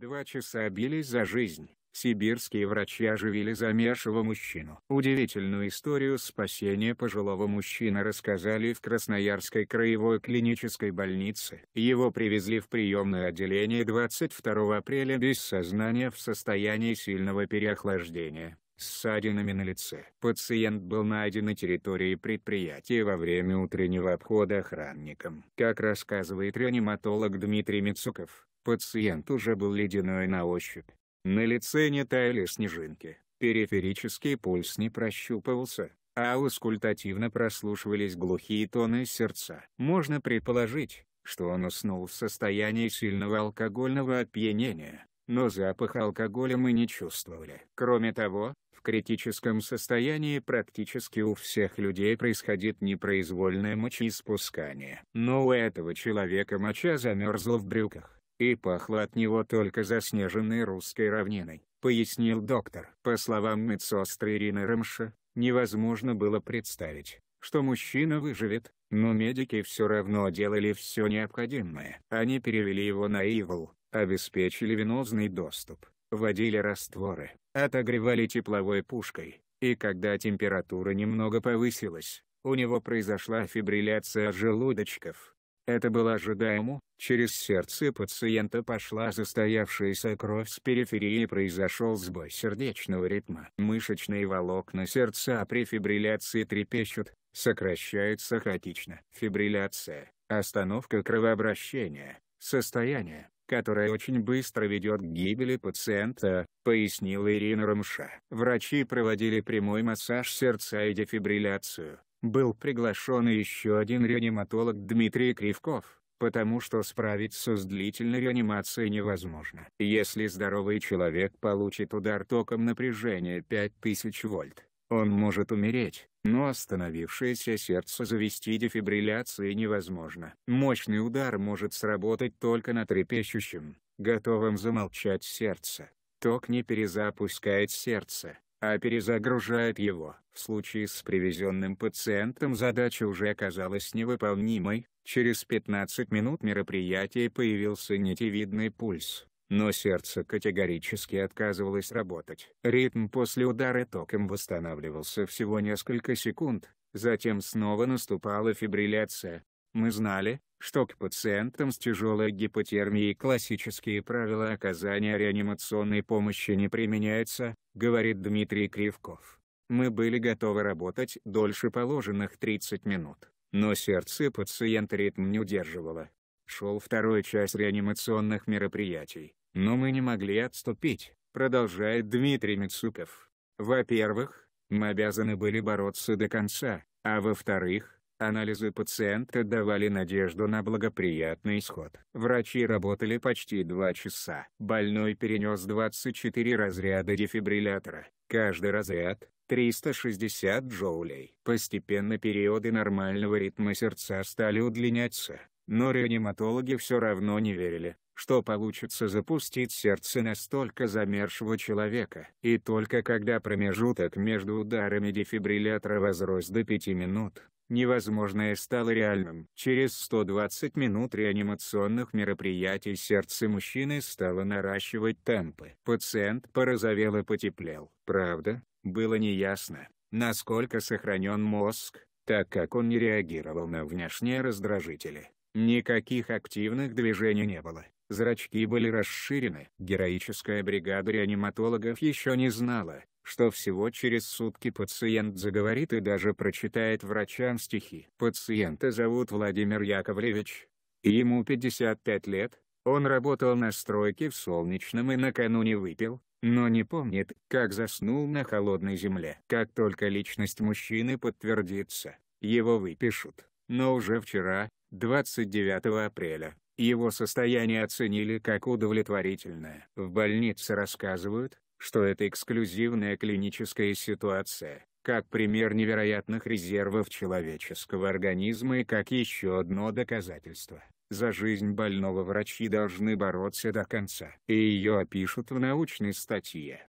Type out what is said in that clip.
Два часа бились за жизнь. Сибирские врачи оживили замершего мужчину. Удивительную историю спасения пожилого мужчины рассказали в Красноярской краевой клинической больнице. Его привезли в приемное отделение 22 апреля без сознания в состоянии сильного переохлаждения с ссадинами на лице. Пациент был найден на территории предприятия во время утреннего обхода охранником. Как рассказывает реаниматолог Дмитрий Мицуков, Пациент уже был ледяной на ощупь. На лице не таяли снежинки, периферический пульс не прощупывался, а аускультативно прослушивались глухие тоны сердца. Можно предположить, что он уснул в состоянии сильного алкогольного опьянения, но запах алкоголя мы не чувствовали. Кроме того, в критическом состоянии практически у всех людей происходит непроизвольное мочеиспускание. Но у этого человека моча замерзла в брюках и пахло от него только заснеженной русской равниной, пояснил доктор. По словам медсестры Ирины Рымша, невозможно было представить, что мужчина выживет, но медики все равно делали все необходимое. Они перевели его на ИВЛ, обеспечили венозный доступ, вводили растворы, отогревали тепловой пушкой, и когда температура немного повысилась, у него произошла фибрилляция желудочков. Это было ожидаемо, Через сердце пациента пошла застоявшаяся кровь с периферии и произошел сбой сердечного ритма. Мышечные волокна сердца при фибрилляции трепещут, сокращаются хаотично. Фибрилляция – остановка кровообращения, состояние, которое очень быстро ведет к гибели пациента, пояснила Ирина Ромша. Врачи проводили прямой массаж сердца и дефибрилляцию. Был приглашен еще один реаниматолог Дмитрий Кривков потому что справиться с длительной реанимацией невозможно. Если здоровый человек получит удар током напряжения 5000 вольт, он может умереть, но остановившееся сердце завести дефибрилляции невозможно. Мощный удар может сработать только на трепещущем, готовом замолчать сердце. Ток не перезапускает сердце, а перезагружает его. В случае с привезенным пациентом задача уже оказалась невыполнимой, через 15 минут мероприятия появился нитевидный пульс, но сердце категорически отказывалось работать. Ритм после удара током восстанавливался всего несколько секунд, затем снова наступала фибрилляция, мы знали, что к пациентам с тяжелой гипотермией классические правила оказания реанимационной помощи не применяются, говорит Дмитрий Кривков. Мы были готовы работать дольше положенных 30 минут, но сердце пациента ритм не удерживало. Шел второй час реанимационных мероприятий, но мы не могли отступить, продолжает Дмитрий Мицуков. Во-первых, мы обязаны были бороться до конца, а во-вторых, Анализы пациента давали надежду на благоприятный исход. Врачи работали почти два часа. Больной перенес 24 разряда дефибриллятора. Каждый разряд 360 джоулей. Постепенно периоды нормального ритма сердца стали удлиняться, но реаниматологи все равно не верили, что получится запустить сердце настолько замершего человека. И только когда промежуток между ударами дефибриллятора возрос до 5 минут, Невозможное стало реальным. Через 120 минут реанимационных мероприятий сердце мужчины стало наращивать темпы. Пациент порозовел и потеплел. Правда, было неясно, насколько сохранен мозг, так как он не реагировал на внешние раздражители. Никаких активных движений не было. Зрачки были расширены. Героическая бригада реаниматологов еще не знала, что всего через сутки пациент заговорит и даже прочитает врачам стихи. Пациента зовут Владимир Яковлевич. Ему 55 лет, он работал на стройке в Солнечном и накануне выпил, но не помнит, как заснул на холодной земле. Как только личность мужчины подтвердится, его выпишут. Но уже вчера, 29 апреля, его состояние оценили как удовлетворительное. В больнице рассказывают, что это эксклюзивная клиническая ситуация, как пример невероятных резервов человеческого организма и как еще одно доказательство. За жизнь больного врачи должны бороться до конца. И ее опишут в научной статье.